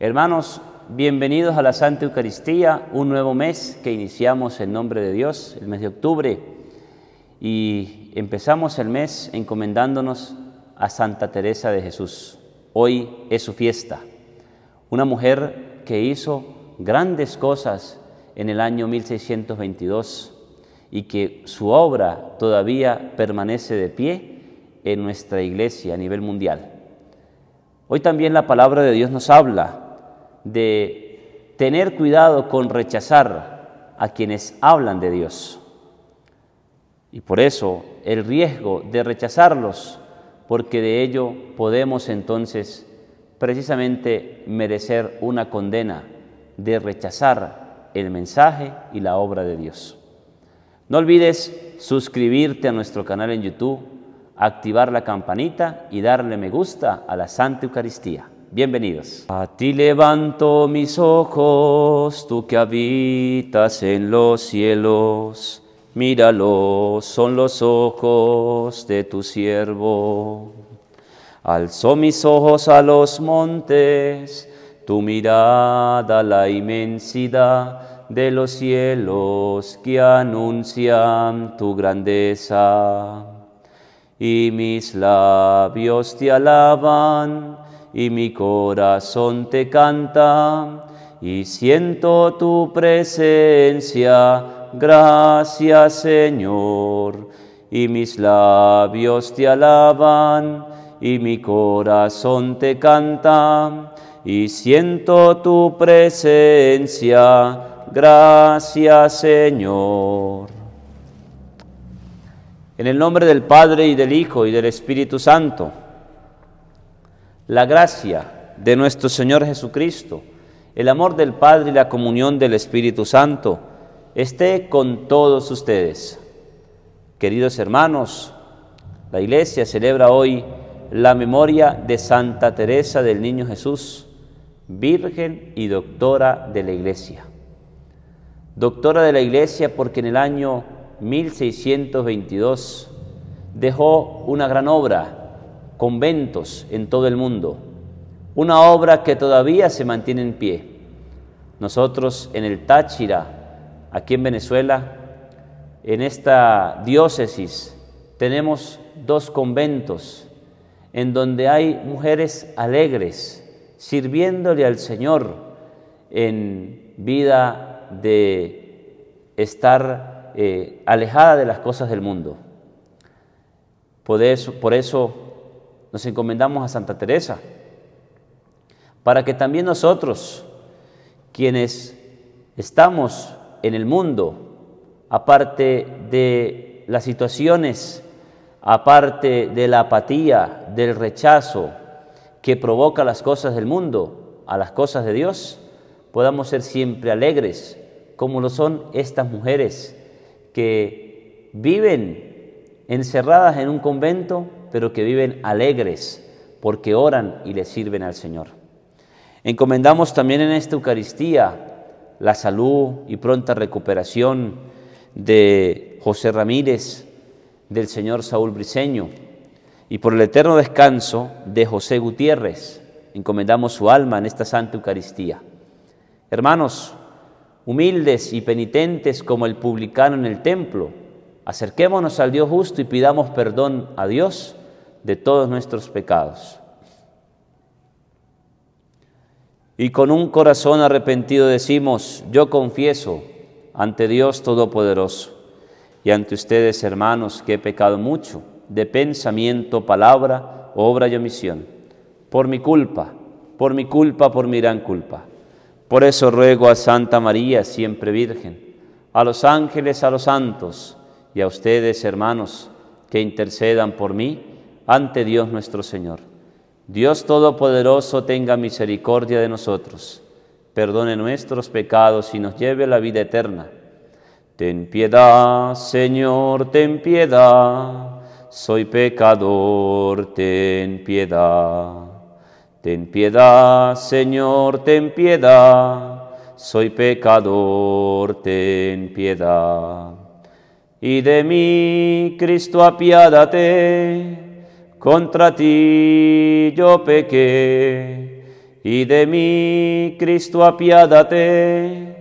Hermanos, bienvenidos a la Santa Eucaristía, un nuevo mes que iniciamos en nombre de Dios, el mes de octubre, y empezamos el mes encomendándonos a Santa Teresa de Jesús. Hoy es su fiesta, una mujer que hizo grandes cosas en el año 1622 y que su obra todavía permanece de pie en nuestra iglesia a nivel mundial. Hoy también la palabra de Dios nos habla de tener cuidado con rechazar a quienes hablan de Dios. Y por eso el riesgo de rechazarlos, porque de ello podemos entonces precisamente merecer una condena de rechazar el mensaje y la obra de Dios. No olvides suscribirte a nuestro canal en YouTube, activar la campanita y darle me gusta a la Santa Eucaristía. Bienvenidos. A ti levanto mis ojos, tú que habitas en los cielos. Míralos, son los ojos de tu siervo. Alzó mis ojos a los montes, tu mirada a la inmensidad de los cielos que anuncian tu grandeza. Y mis labios te alaban y mi corazón te canta y siento tu presencia, gracias Señor, y mis labios te alaban y mi corazón te canta y siento tu presencia, gracias Señor. En el nombre del Padre y del Hijo y del Espíritu Santo la gracia de nuestro Señor Jesucristo, el amor del Padre y la comunión del Espíritu Santo esté con todos ustedes. Queridos hermanos, la iglesia celebra hoy la memoria de Santa Teresa del Niño Jesús, Virgen y doctora de la iglesia. Doctora de la iglesia porque en el año 1622 dejó una gran obra conventos en todo el mundo, una obra que todavía se mantiene en pie. Nosotros en el Táchira, aquí en Venezuela, en esta diócesis, tenemos dos conventos en donde hay mujeres alegres, sirviéndole al Señor en vida de estar eh, alejada de las cosas del mundo. Por eso, por eso nos encomendamos a Santa Teresa, para que también nosotros, quienes estamos en el mundo, aparte de las situaciones, aparte de la apatía, del rechazo que provoca las cosas del mundo a las cosas de Dios, podamos ser siempre alegres, como lo son estas mujeres que viven encerradas en un convento pero que viven alegres porque oran y le sirven al Señor. Encomendamos también en esta Eucaristía la salud y pronta recuperación de José Ramírez, del señor Saúl Briceño, y por el eterno descanso de José Gutiérrez. Encomendamos su alma en esta Santa Eucaristía. Hermanos, humildes y penitentes como el publicano en el templo, Acerquémonos al Dios justo y pidamos perdón a Dios de todos nuestros pecados. Y con un corazón arrepentido decimos, yo confieso ante Dios Todopoderoso y ante ustedes, hermanos, que he pecado mucho de pensamiento, palabra, obra y omisión, por mi culpa, por mi culpa, por mi gran culpa. Por eso ruego a Santa María, siempre Virgen, a los ángeles, a los santos, y a ustedes, hermanos, que intercedan por mí ante Dios nuestro Señor. Dios Todopoderoso tenga misericordia de nosotros, perdone nuestros pecados y nos lleve a la vida eterna. Ten piedad, Señor, ten piedad, soy pecador, ten piedad. Ten piedad, Señor, ten piedad, soy pecador, ten piedad y de mí, Cristo, apiádate. Contra ti yo pequé, y de mí, Cristo, apiádate.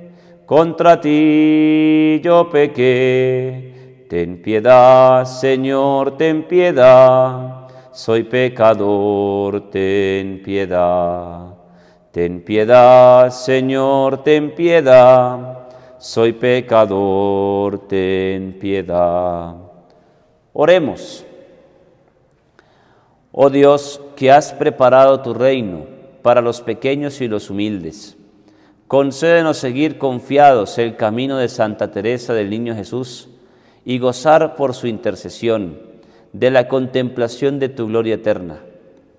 Contra ti yo pequé. Ten piedad, Señor, ten piedad. Soy pecador, ten piedad. Ten piedad, Señor, ten piedad soy pecador, ten piedad. Oremos. Oh Dios, que has preparado tu reino para los pequeños y los humildes, concédenos seguir confiados el camino de Santa Teresa del Niño Jesús y gozar por su intercesión de la contemplación de tu gloria eterna.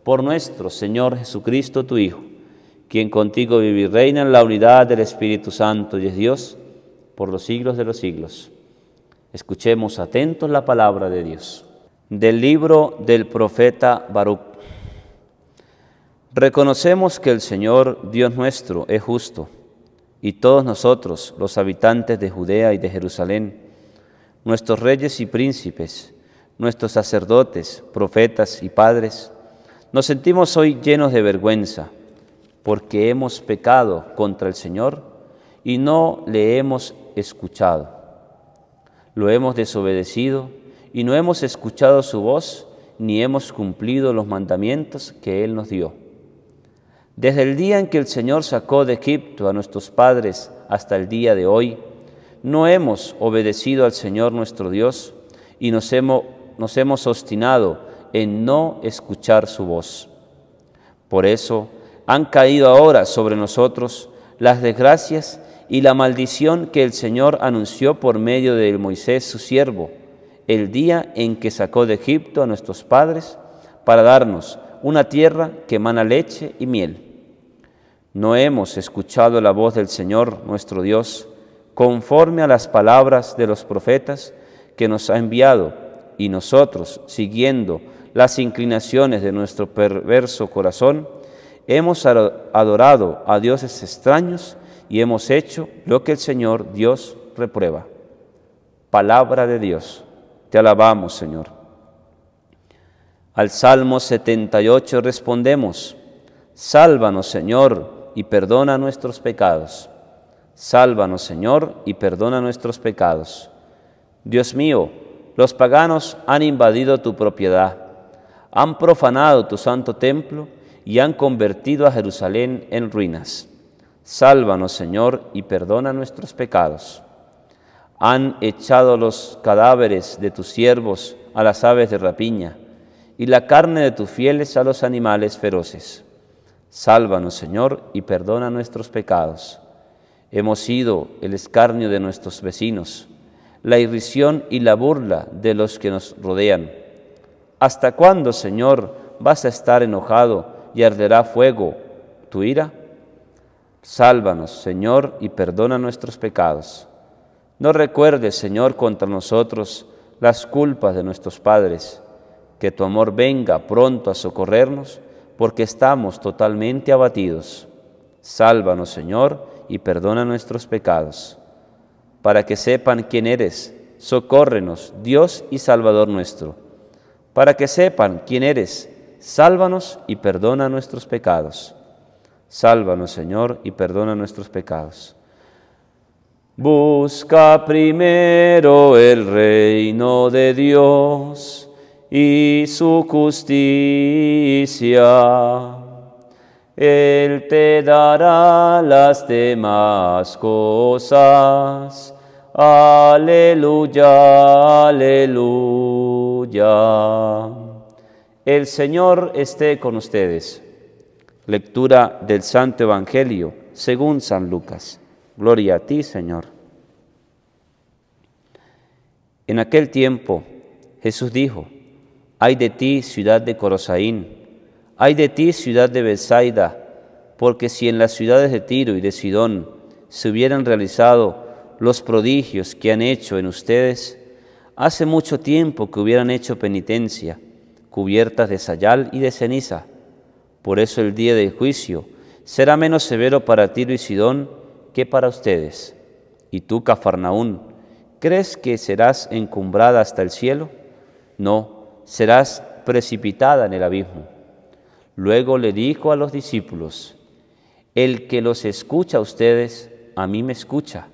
Por nuestro Señor Jesucristo, tu Hijo, quien contigo vive y reina en la unidad del Espíritu Santo y es Dios, por los siglos de los siglos. Escuchemos atentos la palabra de Dios. Del libro del profeta Baruch. Reconocemos que el Señor Dios nuestro es justo, y todos nosotros, los habitantes de Judea y de Jerusalén, nuestros reyes y príncipes, nuestros sacerdotes, profetas y padres, nos sentimos hoy llenos de vergüenza, porque hemos pecado contra el Señor y no le hemos escuchado. Lo hemos desobedecido y no hemos escuchado su voz ni hemos cumplido los mandamientos que Él nos dio. Desde el día en que el Señor sacó de Egipto a nuestros padres hasta el día de hoy, no hemos obedecido al Señor nuestro Dios y nos hemos, nos hemos obstinado en no escuchar su voz. Por eso han caído ahora sobre nosotros las desgracias y la maldición que el Señor anunció por medio de Moisés su siervo, el día en que sacó de Egipto a nuestros padres para darnos una tierra que emana leche y miel. No hemos escuchado la voz del Señor nuestro Dios, conforme a las palabras de los profetas que nos ha enviado, y nosotros, siguiendo las inclinaciones de nuestro perverso corazón, hemos adorado a dioses extraños, y hemos hecho lo que el Señor Dios reprueba. Palabra de Dios. Te alabamos, Señor. Al Salmo 78 respondemos, Sálvanos, Señor, y perdona nuestros pecados. Sálvanos, Señor, y perdona nuestros pecados. Dios mío, los paganos han invadido tu propiedad, han profanado tu santo templo y han convertido a Jerusalén en ruinas. Sálvanos, Señor, y perdona nuestros pecados. Han echado los cadáveres de tus siervos a las aves de rapiña, y la carne de tus fieles a los animales feroces. Sálvanos, Señor, y perdona nuestros pecados. Hemos sido el escarnio de nuestros vecinos, la irrisión y la burla de los que nos rodean. ¿Hasta cuándo, Señor, vas a estar enojado y arderá fuego tu ira? Sálvanos, Señor, y perdona nuestros pecados. No recuerdes, Señor, contra nosotros las culpas de nuestros padres. Que tu amor venga pronto a socorrernos, porque estamos totalmente abatidos. Sálvanos, Señor, y perdona nuestros pecados. Para que sepan quién eres, socórrenos, Dios y Salvador nuestro. Para que sepan quién eres, sálvanos y perdona nuestros pecados Sálvanos, Señor, y perdona nuestros pecados. Busca primero el reino de Dios y su justicia. Él te dará las demás cosas. Aleluya, aleluya. El Señor esté con ustedes. Lectura del Santo Evangelio según San Lucas. Gloria a ti, Señor. En aquel tiempo Jesús dijo, ay de ti, ciudad de Corosaín, ay de ti, ciudad de Belsaida, porque si en las ciudades de Tiro y de Sidón se hubieran realizado los prodigios que han hecho en ustedes, hace mucho tiempo que hubieran hecho penitencia, cubiertas de sayal y de ceniza por eso el día del juicio será menos severo para Tiro y Sidón que para ustedes. Y tú, Cafarnaún, ¿crees que serás encumbrada hasta el cielo? No, serás precipitada en el abismo. Luego le dijo a los discípulos, el que los escucha a ustedes, a mí me escucha.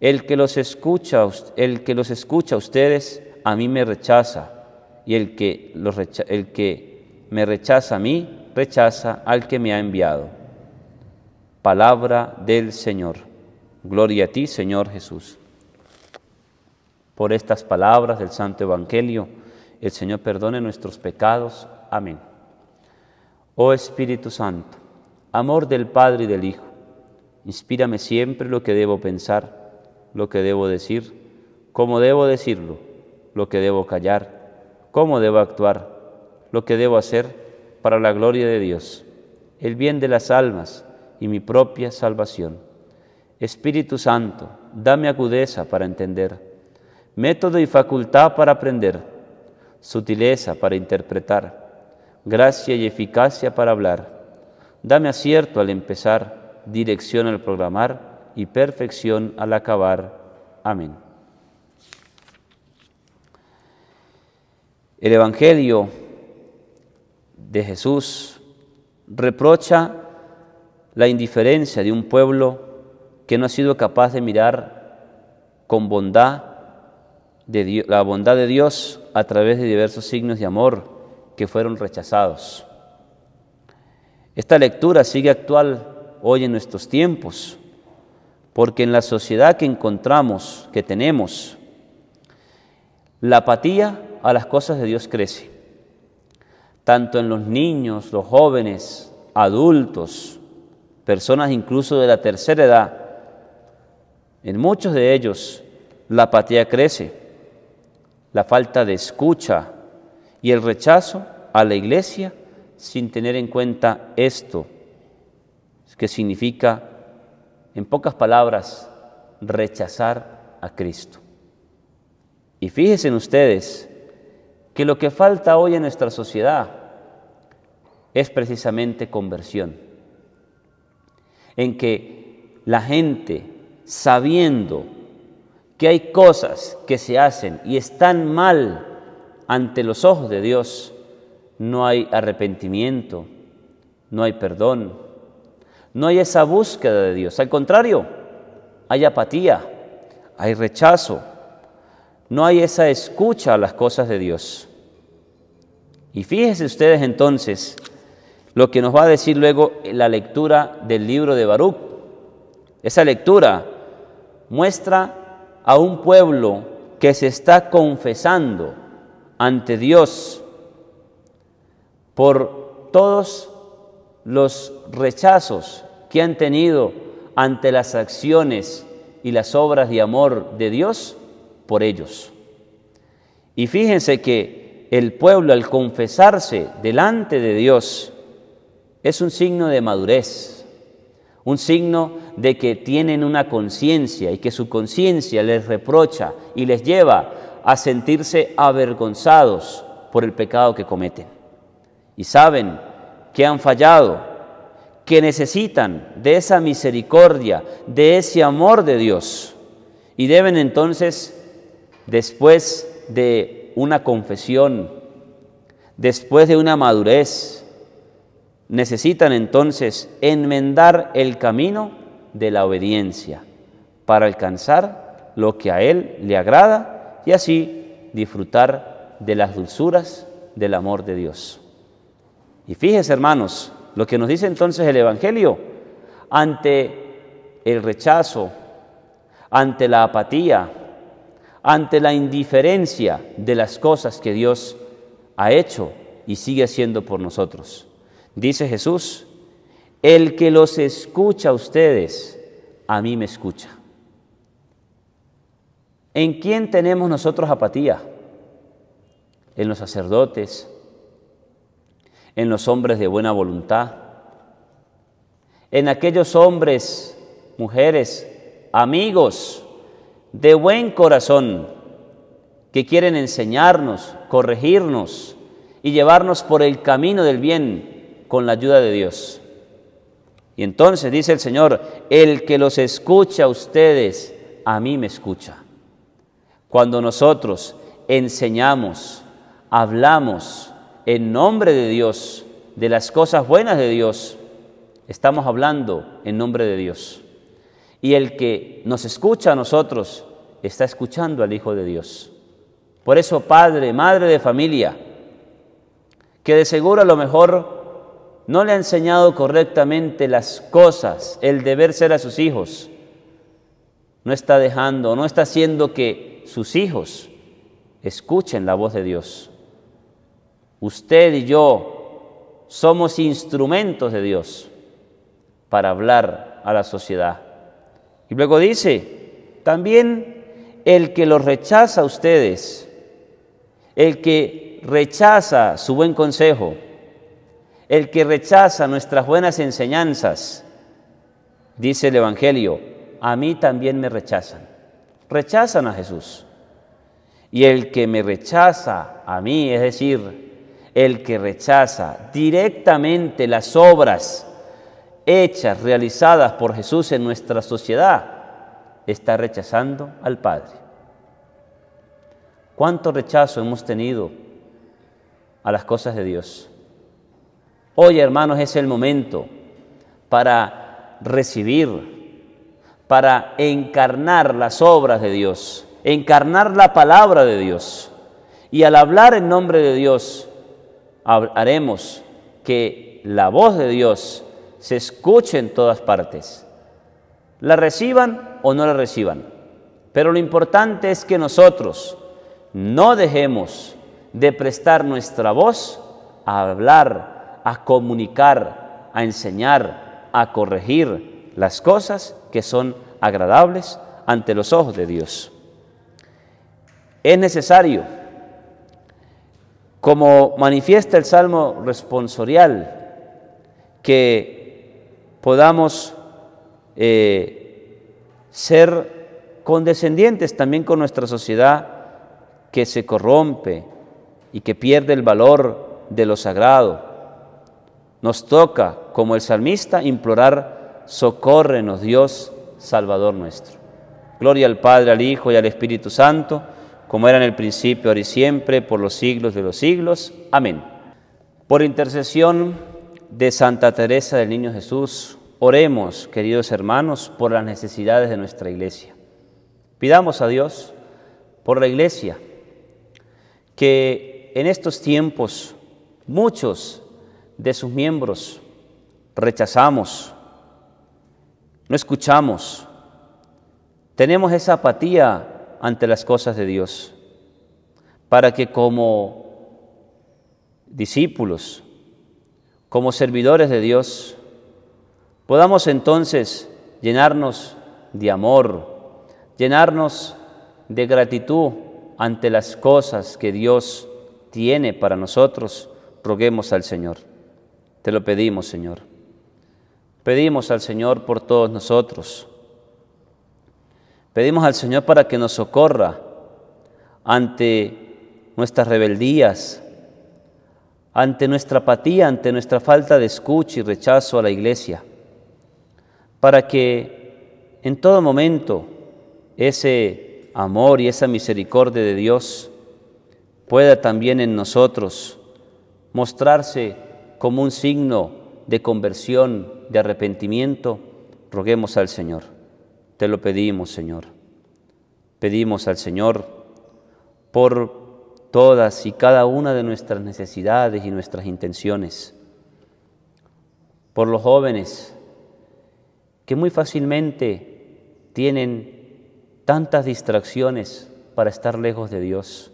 El que los escucha, el que los escucha a ustedes, a mí me rechaza. Y el que, los el que me rechaza a mí, rechaza al que me ha enviado. Palabra del Señor. Gloria a ti, Señor Jesús. Por estas palabras del Santo Evangelio, el Señor perdone nuestros pecados. Amén. Oh Espíritu Santo, amor del Padre y del Hijo, inspírame siempre lo que debo pensar, lo que debo decir, cómo debo decirlo, lo que debo callar, cómo debo actuar, lo que debo hacer para la gloria de Dios, el bien de las almas y mi propia salvación. Espíritu Santo, dame agudeza para entender, método y facultad para aprender, sutileza para interpretar, gracia y eficacia para hablar. Dame acierto al empezar, dirección al programar y perfección al acabar. Amén. El Evangelio de Jesús reprocha la indiferencia de un pueblo que no ha sido capaz de mirar con bondad de la bondad de Dios a través de diversos signos de amor que fueron rechazados. Esta lectura sigue actual hoy en nuestros tiempos, porque en la sociedad que encontramos, que tenemos, la apatía a las cosas de Dios crece tanto en los niños, los jóvenes, adultos, personas incluso de la tercera edad. En muchos de ellos la apatía crece, la falta de escucha y el rechazo a la iglesia sin tener en cuenta esto, que significa, en pocas palabras, rechazar a Cristo. Y fíjense ustedes, que lo que falta hoy en nuestra sociedad es precisamente conversión, en que la gente, sabiendo que hay cosas que se hacen y están mal ante los ojos de Dios, no hay arrepentimiento, no hay perdón, no hay esa búsqueda de Dios. Al contrario, hay apatía, hay rechazo, no hay esa escucha a las cosas de Dios. Y fíjense ustedes entonces lo que nos va a decir luego la lectura del libro de Baruch. Esa lectura muestra a un pueblo que se está confesando ante Dios por todos los rechazos que han tenido ante las acciones y las obras de amor de Dios por ellos. Y fíjense que el pueblo al confesarse delante de Dios es un signo de madurez, un signo de que tienen una conciencia y que su conciencia les reprocha y les lleva a sentirse avergonzados por el pecado que cometen. Y saben que han fallado, que necesitan de esa misericordia, de ese amor de Dios. Y deben entonces después de una confesión, después de una madurez, necesitan entonces enmendar el camino de la obediencia para alcanzar lo que a Él le agrada y así disfrutar de las dulzuras del amor de Dios. Y fíjense hermanos, lo que nos dice entonces el Evangelio ante el rechazo, ante la apatía, ante la indiferencia de las cosas que Dios ha hecho y sigue haciendo por nosotros. Dice Jesús, el que los escucha a ustedes, a mí me escucha. ¿En quién tenemos nosotros apatía? En los sacerdotes, en los hombres de buena voluntad, en aquellos hombres, mujeres, amigos, de buen corazón que quieren enseñarnos, corregirnos y llevarnos por el camino del bien con la ayuda de Dios. Y entonces dice el Señor, el que los escucha a ustedes, a mí me escucha. Cuando nosotros enseñamos, hablamos en nombre de Dios, de las cosas buenas de Dios, estamos hablando en nombre de Dios. Y el que nos escucha a nosotros está escuchando al Hijo de Dios. Por eso, padre, madre de familia, que de seguro a lo mejor no le ha enseñado correctamente las cosas, el deber ser a sus hijos, no está dejando, no está haciendo que sus hijos escuchen la voz de Dios. Usted y yo somos instrumentos de Dios para hablar a la sociedad y luego dice, también el que los rechaza a ustedes, el que rechaza su buen consejo, el que rechaza nuestras buenas enseñanzas, dice el Evangelio, a mí también me rechazan. Rechazan a Jesús. Y el que me rechaza a mí, es decir, el que rechaza directamente las obras, hechas, realizadas por Jesús en nuestra sociedad, está rechazando al Padre. ¿Cuánto rechazo hemos tenido a las cosas de Dios? Hoy, hermanos, es el momento para recibir, para encarnar las obras de Dios, encarnar la palabra de Dios. Y al hablar en nombre de Dios, haremos que la voz de Dios se escuche en todas partes. La reciban o no la reciban. Pero lo importante es que nosotros no dejemos de prestar nuestra voz a hablar, a comunicar, a enseñar, a corregir las cosas que son agradables ante los ojos de Dios. Es necesario, como manifiesta el Salmo responsorial, que podamos eh, ser condescendientes también con nuestra sociedad que se corrompe y que pierde el valor de lo sagrado. Nos toca, como el salmista, implorar, socórrenos Dios, Salvador nuestro. Gloria al Padre, al Hijo y al Espíritu Santo, como era en el principio, ahora y siempre, por los siglos de los siglos. Amén. Por intercesión de Santa Teresa del Niño Jesús, oremos, queridos hermanos, por las necesidades de nuestra iglesia. Pidamos a Dios por la iglesia, que en estos tiempos muchos de sus miembros rechazamos, no escuchamos, tenemos esa apatía ante las cosas de Dios, para que como discípulos, como servidores de Dios, podamos entonces llenarnos de amor, llenarnos de gratitud ante las cosas que Dios tiene para nosotros, roguemos al Señor. Te lo pedimos, Señor. Pedimos al Señor por todos nosotros. Pedimos al Señor para que nos socorra ante nuestras rebeldías, ante nuestra apatía, ante nuestra falta de escucha y rechazo a la iglesia, para que en todo momento ese amor y esa misericordia de Dios pueda también en nosotros mostrarse como un signo de conversión, de arrepentimiento, roguemos al Señor. Te lo pedimos, Señor. Pedimos al Señor por todas y cada una de nuestras necesidades y nuestras intenciones. Por los jóvenes que muy fácilmente tienen tantas distracciones para estar lejos de Dios.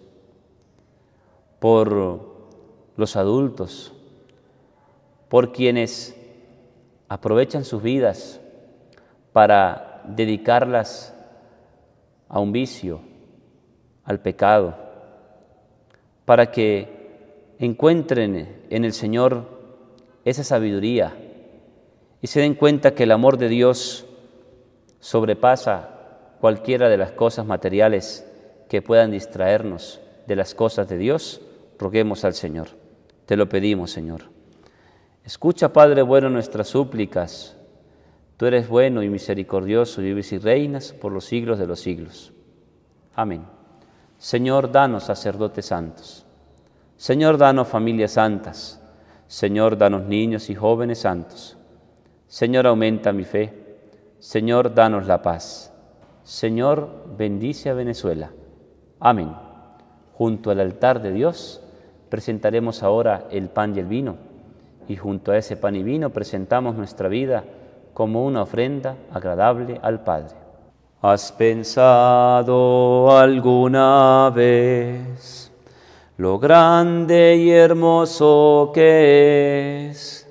Por los adultos, por quienes aprovechan sus vidas para dedicarlas a un vicio, al pecado para que encuentren en el Señor esa sabiduría y se den cuenta que el amor de Dios sobrepasa cualquiera de las cosas materiales que puedan distraernos de las cosas de Dios, roguemos al Señor. Te lo pedimos, Señor. Escucha, Padre bueno, nuestras súplicas. Tú eres bueno y misericordioso, vives y reinas por los siglos de los siglos. Amén. Señor, danos sacerdotes santos. Señor, danos familias santas. Señor, danos niños y jóvenes santos. Señor, aumenta mi fe. Señor, danos la paz. Señor, bendice a Venezuela. Amén. Junto al altar de Dios presentaremos ahora el pan y el vino, y junto a ese pan y vino presentamos nuestra vida como una ofrenda agradable al Padre. ¿Has pensado alguna vez lo grande y hermoso que es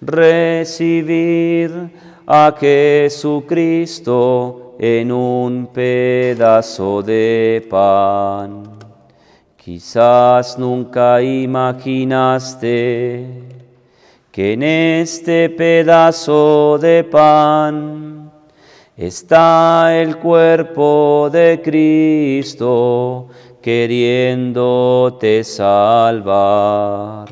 recibir a Jesucristo en un pedazo de pan? Quizás nunca imaginaste que en este pedazo de pan está el cuerpo de Cristo queriéndote salvar.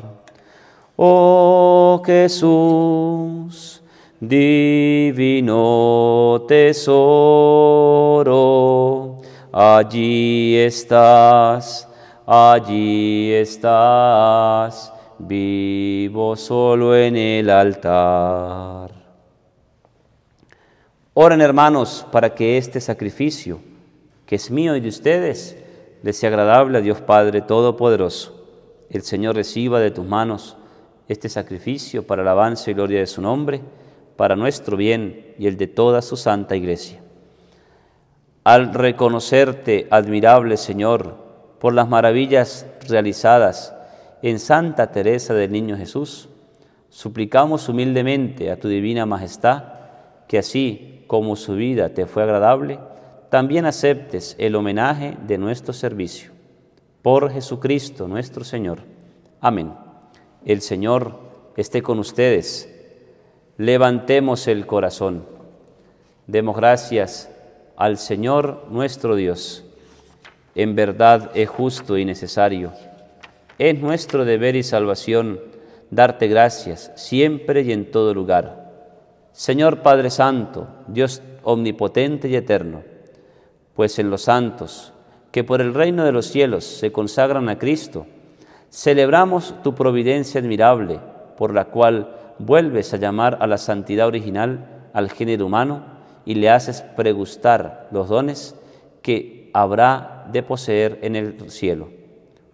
Oh Jesús, divino tesoro, allí estás, allí estás, vivo solo en el altar. Oren hermanos para que este sacrificio, que es mío y de ustedes, les sea agradable a Dios Padre Todopoderoso. El Señor reciba de tus manos este sacrificio para el avance y gloria de su nombre, para nuestro bien y el de toda su santa iglesia. Al reconocerte, admirable Señor, por las maravillas realizadas en Santa Teresa del Niño Jesús, suplicamos humildemente a tu divina majestad que así como su vida te fue agradable, también aceptes el homenaje de nuestro servicio. Por Jesucristo nuestro Señor. Amén. El Señor esté con ustedes. Levantemos el corazón. Demos gracias al Señor nuestro Dios. En verdad es justo y necesario. Es nuestro deber y salvación darte gracias siempre y en todo lugar Señor Padre Santo, Dios omnipotente y eterno, pues en los santos que por el reino de los cielos se consagran a Cristo, celebramos tu providencia admirable, por la cual vuelves a llamar a la santidad original al género humano y le haces pregustar los dones que habrá de poseer en el cielo.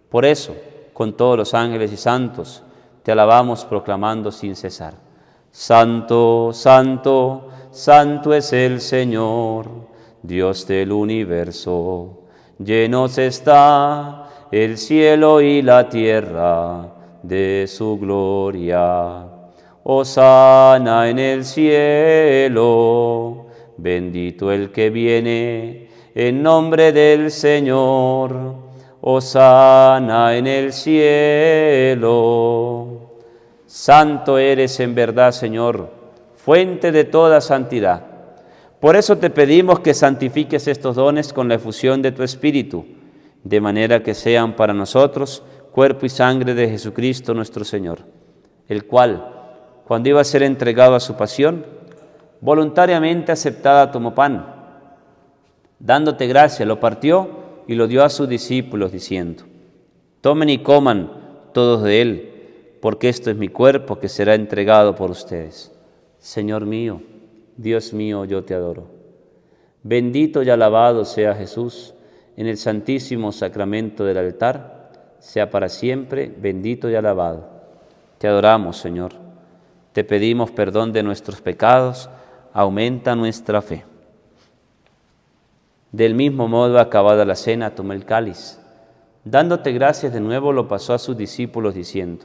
Por eso, con todos los ángeles y santos, te alabamos proclamando sin cesar. Santo, santo, santo es el Señor, Dios del universo. Llenos está el cielo y la tierra de su gloria. Osana en el cielo, bendito el que viene en nombre del Señor. Osana en el cielo. Santo eres en verdad, Señor, fuente de toda santidad. Por eso te pedimos que santifiques estos dones con la efusión de tu Espíritu, de manera que sean para nosotros cuerpo y sangre de Jesucristo nuestro Señor, el cual, cuando iba a ser entregado a su pasión, voluntariamente aceptada tomó pan, dándote gracia, lo partió y lo dio a sus discípulos, diciendo, tomen y coman todos de él porque esto es mi cuerpo que será entregado por ustedes. Señor mío, Dios mío, yo te adoro. Bendito y alabado sea Jesús en el santísimo sacramento del altar, sea para siempre bendito y alabado. Te adoramos, Señor. Te pedimos perdón de nuestros pecados, aumenta nuestra fe. Del mismo modo, acabada la cena, tomó el cáliz. Dándote gracias de nuevo, lo pasó a sus discípulos diciendo,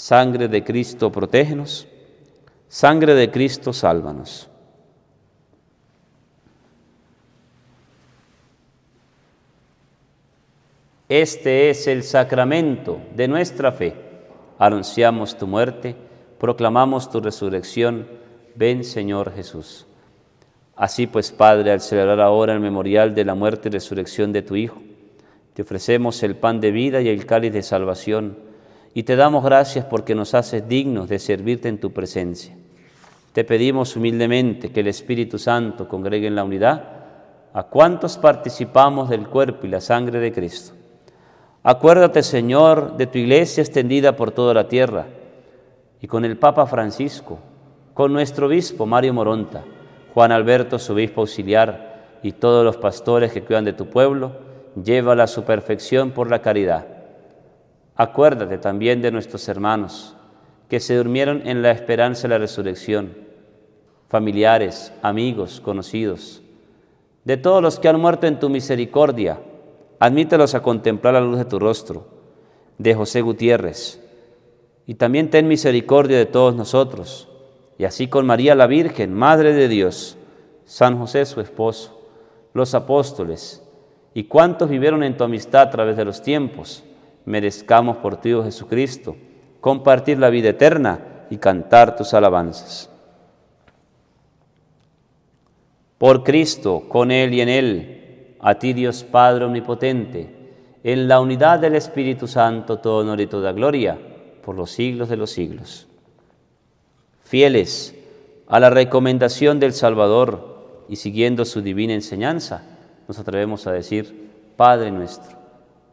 Sangre de Cristo, protégenos. Sangre de Cristo, sálvanos. Este es el sacramento de nuestra fe. Anunciamos tu muerte, proclamamos tu resurrección. Ven, Señor Jesús. Así pues, Padre, al celebrar ahora el memorial de la muerte y resurrección de tu Hijo, te ofrecemos el pan de vida y el cáliz de salvación y te damos gracias porque nos haces dignos de servirte en tu presencia. Te pedimos humildemente que el Espíritu Santo congregue en la unidad a cuantos participamos del cuerpo y la sangre de Cristo. Acuérdate, Señor, de tu iglesia extendida por toda la tierra y con el Papa Francisco, con nuestro obispo Mario Moronta, Juan Alberto, su obispo auxiliar, y todos los pastores que cuidan de tu pueblo, llévala a su perfección por la caridad Acuérdate también de nuestros hermanos que se durmieron en la esperanza de la resurrección, familiares, amigos, conocidos, de todos los que han muerto en tu misericordia, admítelos a contemplar la luz de tu rostro, de José Gutiérrez, y también ten misericordia de todos nosotros, y así con María la Virgen, Madre de Dios, San José su esposo, los apóstoles, y cuantos vivieron en tu amistad a través de los tiempos, merezcamos por ti, oh Jesucristo, compartir la vida eterna y cantar tus alabanzas. Por Cristo, con Él y en Él, a ti Dios Padre Omnipotente, en la unidad del Espíritu Santo, todo honor y toda gloria, por los siglos de los siglos. Fieles a la recomendación del Salvador y siguiendo su divina enseñanza, nos atrevemos a decir, Padre nuestro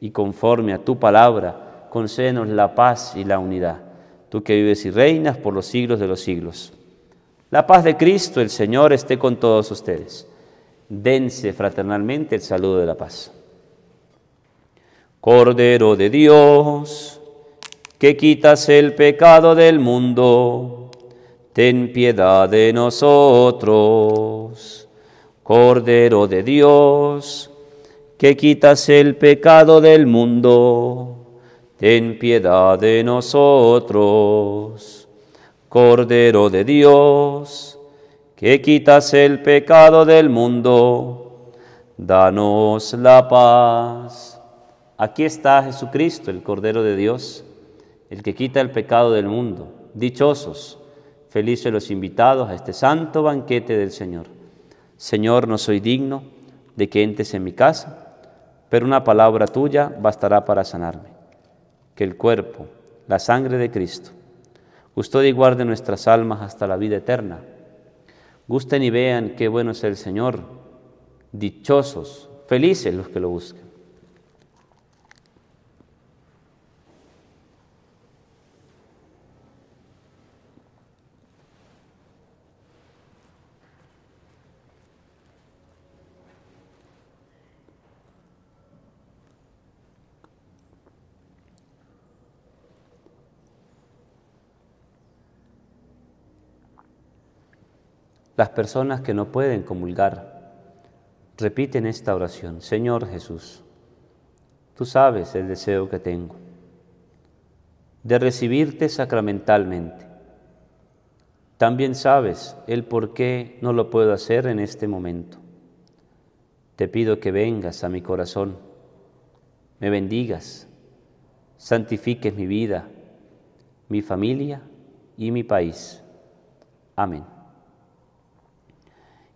y conforme a tu palabra, concédenos la paz y la unidad, tú que vives y reinas por los siglos de los siglos. La paz de Cristo, el Señor, esté con todos ustedes. Dense fraternalmente el saludo de la paz. Cordero de Dios, que quitas el pecado del mundo, ten piedad de nosotros. Cordero de Dios, que quitas el pecado del mundo, ten piedad de nosotros. Cordero de Dios, que quitas el pecado del mundo, danos la paz. Aquí está Jesucristo, el Cordero de Dios, el que quita el pecado del mundo. Dichosos, felices los invitados a este santo banquete del Señor. Señor, no soy digno de que entres en mi casa pero una palabra tuya bastará para sanarme. Que el cuerpo, la sangre de Cristo, custodie y guarde nuestras almas hasta la vida eterna. Gusten y vean qué bueno es el Señor. Dichosos, felices los que lo buscan. Las personas que no pueden comulgar repiten esta oración. Señor Jesús, tú sabes el deseo que tengo de recibirte sacramentalmente. También sabes el por qué no lo puedo hacer en este momento. Te pido que vengas a mi corazón, me bendigas, santifiques mi vida, mi familia y mi país. Amén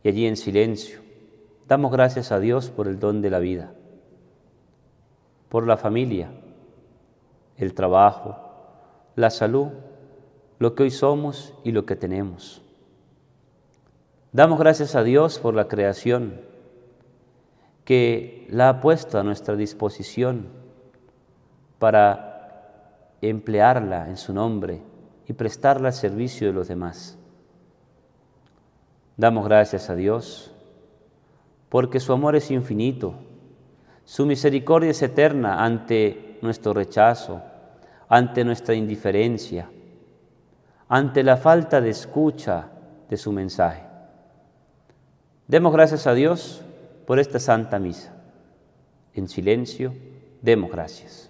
y allí en silencio damos gracias a Dios por el don de la vida, por la familia, el trabajo, la salud, lo que hoy somos y lo que tenemos. Damos gracias a Dios por la creación que la ha puesto a nuestra disposición para emplearla en su nombre y prestarla al servicio de los demás. Damos gracias a Dios porque su amor es infinito, su misericordia es eterna ante nuestro rechazo, ante nuestra indiferencia, ante la falta de escucha de su mensaje. Demos gracias a Dios por esta santa misa. En silencio, demos gracias.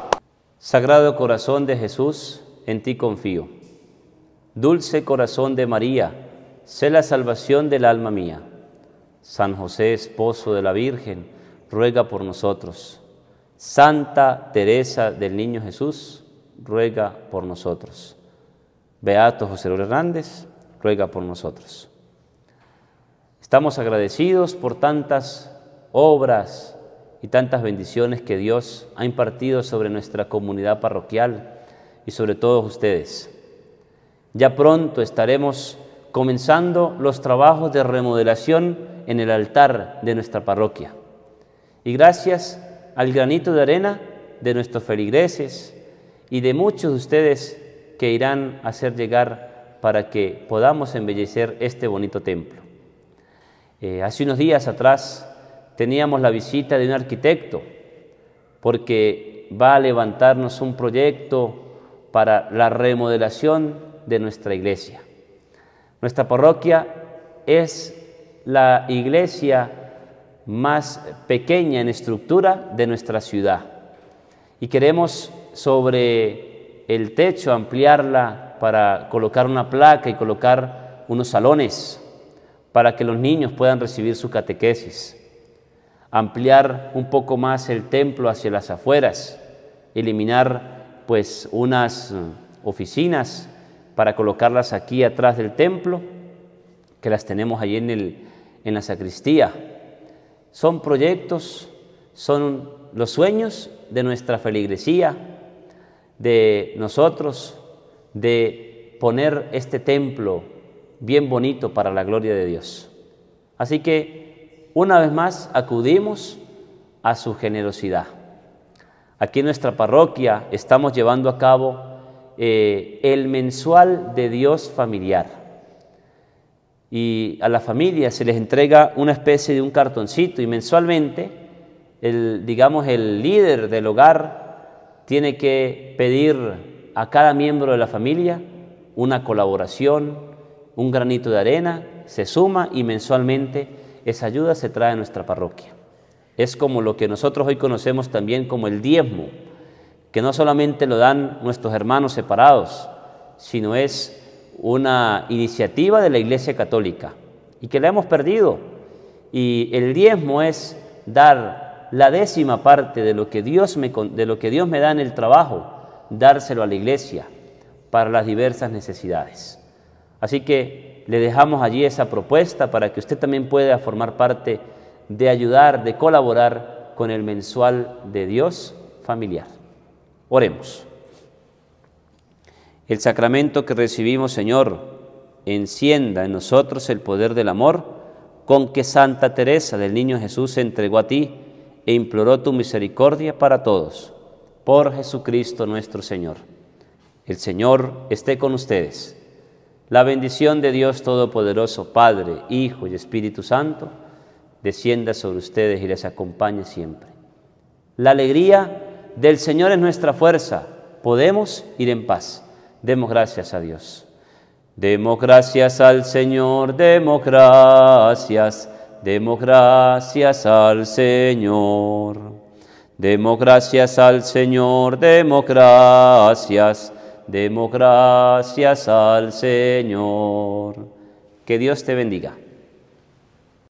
Sagrado corazón de Jesús, en ti confío. Dulce corazón de María, sé la salvación del alma mía. San José, esposo de la Virgen, ruega por nosotros. Santa Teresa del Niño Jesús, ruega por nosotros. Beato José Luis Hernández, ruega por nosotros. Estamos agradecidos por tantas obras y tantas bendiciones que Dios ha impartido sobre nuestra comunidad parroquial y sobre todos ustedes. Ya pronto estaremos comenzando los trabajos de remodelación en el altar de nuestra parroquia. Y gracias al granito de arena de nuestros feligreses y de muchos de ustedes que irán a hacer llegar para que podamos embellecer este bonito templo. Eh, hace unos días atrás teníamos la visita de un arquitecto, porque va a levantarnos un proyecto para la remodelación de nuestra iglesia. Nuestra parroquia es la iglesia más pequeña en estructura de nuestra ciudad y queremos sobre el techo ampliarla para colocar una placa y colocar unos salones para que los niños puedan recibir su catequesis ampliar un poco más el templo hacia las afueras, eliminar pues unas eh, oficinas para colocarlas aquí atrás del templo, que las tenemos allí en, el, en la sacristía. Son proyectos, son los sueños de nuestra feligresía, de nosotros, de poner este templo bien bonito para la gloria de Dios. Así que una vez más acudimos a su generosidad. Aquí en nuestra parroquia estamos llevando a cabo eh, el mensual de Dios familiar. Y a la familia se les entrega una especie de un cartoncito y mensualmente, el, digamos, el líder del hogar tiene que pedir a cada miembro de la familia una colaboración, un granito de arena, se suma y mensualmente esa ayuda se trae a nuestra parroquia. Es como lo que nosotros hoy conocemos también como el diezmo, que no solamente lo dan nuestros hermanos separados, sino es una iniciativa de la Iglesia Católica y que la hemos perdido. Y el diezmo es dar la décima parte de lo que Dios me, de lo que Dios me da en el trabajo, dárselo a la Iglesia para las diversas necesidades. Así que le dejamos allí esa propuesta para que usted también pueda formar parte de ayudar, de colaborar con el mensual de Dios familiar. Oremos. El sacramento que recibimos, Señor, encienda en nosotros el poder del amor con que Santa Teresa del Niño Jesús se entregó a ti e imploró tu misericordia para todos. Por Jesucristo nuestro Señor. El Señor esté con ustedes la bendición de Dios Todopoderoso, Padre, Hijo y Espíritu Santo, descienda sobre ustedes y les acompañe siempre. La alegría del Señor es nuestra fuerza. Podemos ir en paz. Demos gracias a Dios. Demos gracias al Señor, demos gracias, demos gracias al Señor. Demos gracias al Señor, demos gracias. Demos gracias al Señor. Que Dios te bendiga.